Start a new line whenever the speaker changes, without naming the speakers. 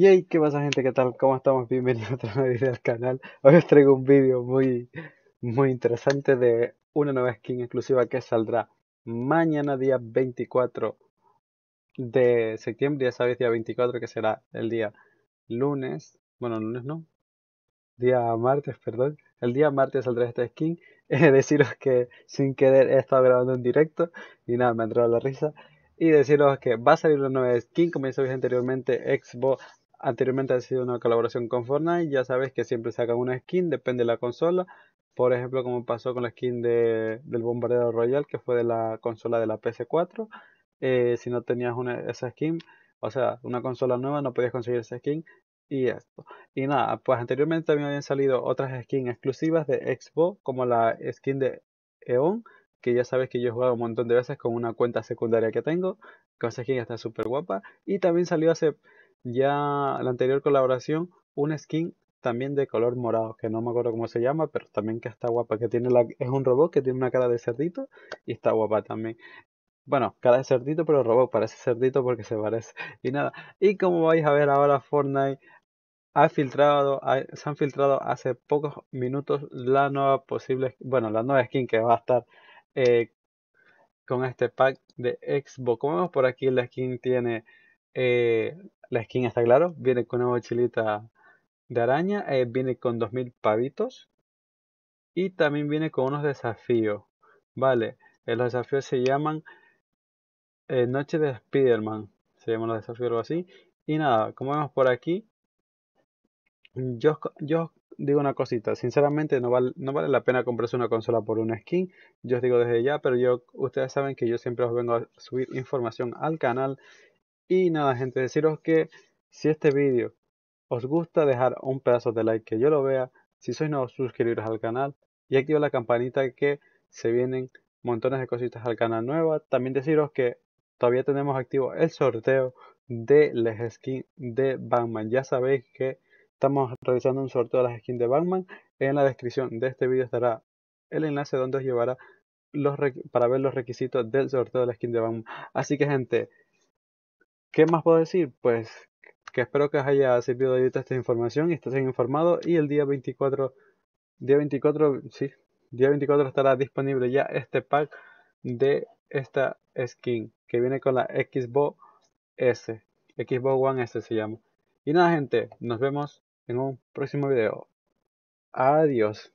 Yay, ¿qué pasa gente? ¿Qué tal? ¿Cómo estamos? Bienvenidos a otra nuevo video al canal. Hoy os traigo un vídeo muy, muy interesante de una nueva skin exclusiva que saldrá mañana día 24 de septiembre. Ya sabéis, día 24 que será el día lunes. Bueno, lunes no. Día martes, perdón. El día martes saldrá esta skin. Eh, deciros que sin querer he estado grabando en directo y nada, me ha entrado la risa y deciros que va a salir una nueva skin, como ya sabéis anteriormente, Xbox anteriormente ha sido una colaboración con Fortnite, ya sabes que siempre sacan una skin, depende de la consola. Por ejemplo, como pasó con la skin del Bombardero Royal, que fue de la consola de la PS4. Eh, si no tenías una, esa skin, o sea, una consola nueva, no podías conseguir esa skin. Y esto. Y nada, pues anteriormente también habían salido otras skins exclusivas de Xbox, como la skin de Eon, que ya sabes que yo he jugado un montón de veces con una cuenta secundaria que tengo. Que esa skin está súper guapa. Y también salió hace ya la anterior colaboración, una skin también de color morado, que no me acuerdo cómo se llama, pero también que está guapa, que tiene la, es un robot que tiene una cara de cerdito y está guapa también. Bueno, cara de cerdito, pero robot, parece cerdito porque se parece. Y nada, y como vais a ver ahora Fortnite ha filtrado, se han filtrado hace pocos minutos la nueva posible, bueno, la nueva skin que va a estar eh, con este pack de Xbox. Como vemos por aquí, la skin tiene eh, la skin está claro, viene con una mochilita de araña, eh, viene con 2000 pavitos y también viene con unos desafíos, ¿vale? el eh, los desafíos se llaman eh, Noche de spiderman se llaman los desafíos o algo así. Y nada, como vemos por aquí, yo, yo digo una cosita, sinceramente no vale, no vale la pena comprarse una consola por una skin, yo os digo desde ya, pero yo, ustedes saben que yo siempre os vengo a subir información al canal y nada, gente, deciros que si este vídeo os gusta, dejar un pedazo de like que yo lo vea. Si sois nuevos, suscribiros al canal y activa la campanita que se vienen montones de cositas al canal nueva. También deciros que todavía tenemos activo el sorteo de las skins de Batman. Ya sabéis que estamos realizando un sorteo de las skins de Batman. En la descripción de este vídeo estará el enlace donde os llevará para ver los requisitos del sorteo de la skin de Batman. Así que gente, ¿Qué más puedo decir? Pues que espero que os haya servido de esta información y estés informado y el día 24, día 24, sí, día 24 estará disponible ya este pack de esta skin que viene con la Xbox S, Xbox One S se llama. Y nada gente, nos vemos en un próximo video. Adiós.